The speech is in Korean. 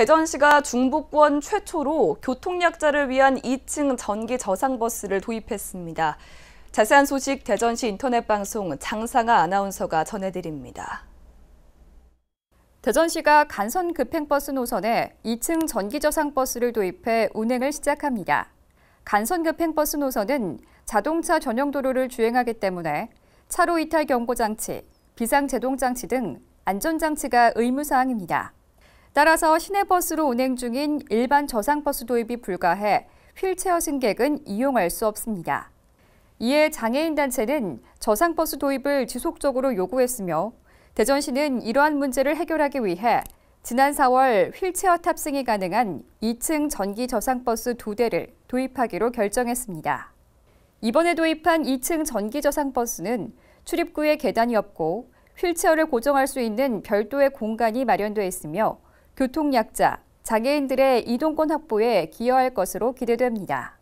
대전시가 중부권 최초로 교통약자를 위한 2층 전기 저상버스를 도입했습니다. 자세한 소식 대전시 인터넷 방송 장상아 아나운서가 전해드립니다. 대전시가 간선 급행버스 노선에 2층 전기저상버스를 도입해 운행을 시작합니다. 간선 급행버스 노선은 자동차 전용 도로를 주행하기 때문에 차로 이탈 경고 장치, 비상 제동 장치 등 안전 장치가 의무 사항입니다. 따라서 시내버스로 운행 중인 일반 저상버스 도입이 불가해 휠체어 승객은 이용할 수 없습니다. 이에 장애인단체는 저상버스 도입을 지속적으로 요구했으며 대전시는 이러한 문제를 해결하기 위해 지난 4월 휠체어 탑승이 가능한 2층 전기 저상버스 2대를 도입하기로 결정했습니다. 이번에 도입한 2층 전기 저상버스는 출입구에 계단이 없고 휠체어를 고정할 수 있는 별도의 공간이 마련돼 있으며 교통약자, 장애인들의 이동권 확보에 기여할 것으로 기대됩니다.